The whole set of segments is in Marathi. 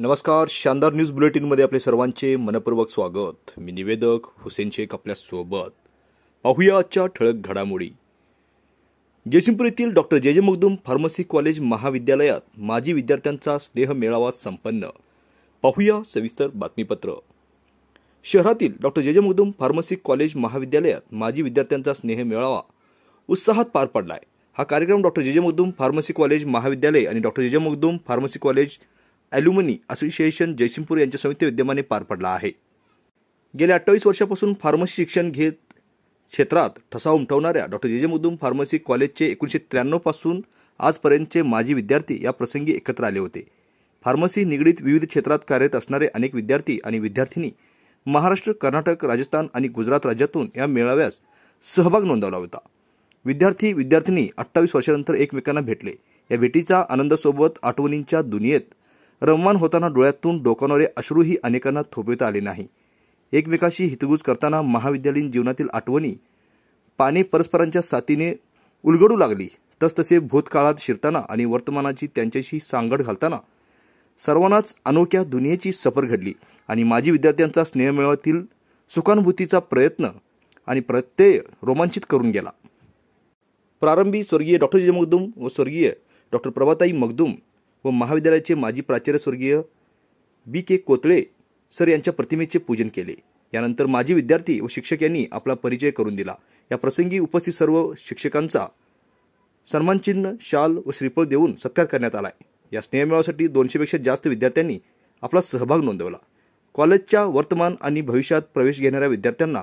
नमस्कार शानदार न्यूज बुलेटिनमध्ये आपले सर्वांचे मनपूर्वक स्वागत मी निवेदक हुसेन शेख सोबत पाहूया आजच्या ठळक घडामोडी जयसिंगपूर येथील doctor J J Magdum pharmacy college महाविद्यालयात माजी विद्यार्थ्यांचा स्नेह मेळावा संपन्न पाहूया सविस्तर बातमीपत्र शहरातील doctor J J Magdum pharmacy college महाविद्यालयात माजी विद्यार्थ्यांचा स्नेह मेळावा उत्साहात पार पडलाय हा कार्यक्रम डॉक्टर जे जे फार्मसी कॉलेज महाविद्यालय आणि doctor J J Magdum pharmacy college alumni association Jaysingpur यांच्या संयुक्त विद्यमाने पार पडला आहे गेल्या अठ्ठावीस वर्षापासून फार्मसी शिक्षण घेत क्षेत्रात ठसा उमटवणाऱ्या डॉक्टर जे जे फार्मसी कॉलेजचे एकोणीसशे त्र्याण्णवपासून आजपर्यंतचे माजी विद्यार्थी या प्रसंगी एकत्र आले होते फार्मसी निगडीत विविध क्षेत्रात कार्यरत असणारे अनेक विद्यार्थी आणि विद्यार्थिनी महाराष्ट्र कर्नाटक राजस्थान आणि गुजरात राज्यातून या मेळाव्यास सहभाग नोंदवला होता विद्यार्थी विद्यार्थिनी अठ्ठावीस वर्षानंतर एकमेकांना भेटले या भेटीचा आनंदासोबत आठवणींच्या दुनियेत रममान होताना डोळ्यातून डोकावणारे अश्रूही अनेकांना थोपविता आले नाही एकमेकाशी हितगुज करताना महाविद्यालयीन जीवनातील आठवणी पाने परस्परांच्या साथीने उलगडू लागली तसतसे भूतकाळात शिरताना आणि वर्तमानाची त्यांच्याशी सांगड घालताना सर्वांनाच अनोख्या दुनियेची सफर घडली आणि माजी विद्यार्थ्यांचा स्नेहमेळातील सुखानुभूतीचा प्रयत्न आणि प्रत्यय रोमांचित करून गेला प्रारंभी स्वर्गीय डॉक्टर जय मगदूम व स्वर्गीय डॉक्टर प्रभाताई मगदुम व महाविद्यालयाचे माजी प्राचार्य स्वर्गीय बी के कोतळे सर यांच्या प्रतिमेचे पूजन केले यानंतर माजी विद्यार्थी व शिक्षक यांनी आपला परिचय करून दिला या प्रसंगी उपस्थित सर्व शिक्षकांचा सन्मानचिन्ह शाल व श्रीफळ देऊन सत्कार करण्यात आला आहे या स्नेहमेळासाठी दोनशेपेक्षा जास्त विद्यार्थ्यांनी आपला सहभाग नोंदवला कॉलेजच्या वर्तमान आणि भविष्यात प्रवेश घेणाऱ्या विद्यार्थ्यांना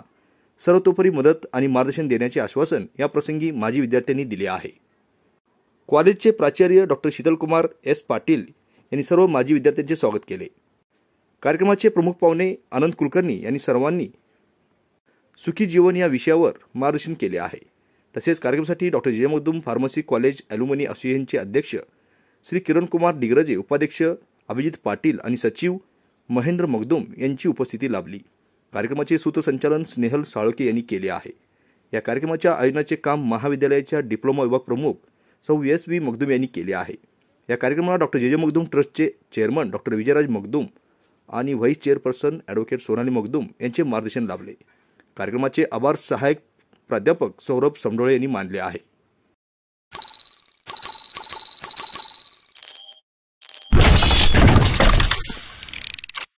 सर्वतोपरी मदत आणि मार्गदर्शन देण्याचे आश्वासन या प्रसंगी माजी विद्यार्थ्यांनी दिले आहे कॉलेजचे प्राचार्य डॉक्टर शीतलकुमार एस पाटील यांनी सर्व माजी विद्यार्थ्यांचे स्वागत केले कार्यक्रमाचे प्रमुख पाहुणे आनंद कुलकर्णी यांनी सर्वांनी सुखी जीवन या विषयावर मार्गदर्शन केले आहे तसेच कार्यक्रमासाठी doctor Jay Magdum pharmacy college alumni असोसिएशनचे अध्यक्ष श्री किरणकुमार डिग्रजे उपाध्यक्ष अभिजित पाटील आणि सचिव महेंद्र मगदुम यांची उपस्थिती लाभली कार्यक्रमाचे सूत्रसंचालन स्नेहल साळके यांनी केले आहे या कार्यक्रमाच्या आयोजनाचे काम महाविद्यालयाच्या डिप्लोमा विभाग प्रमुख सौ एस व्ही मगदूम यांनी केले आहे या कार्यक्रमाला डॉक्टर जे जे मगदूम ट्रस्टचे चेअरमन डॉक्टर विजयराज मगदूम आणि vice chairperson advocate Sonali Magdum यांचे मार्गदर्शन लाभले कार्यक्रमाचे आभार सहाय्यक प्राध्यापक सौरभ समडोळे यांनी मानले आहे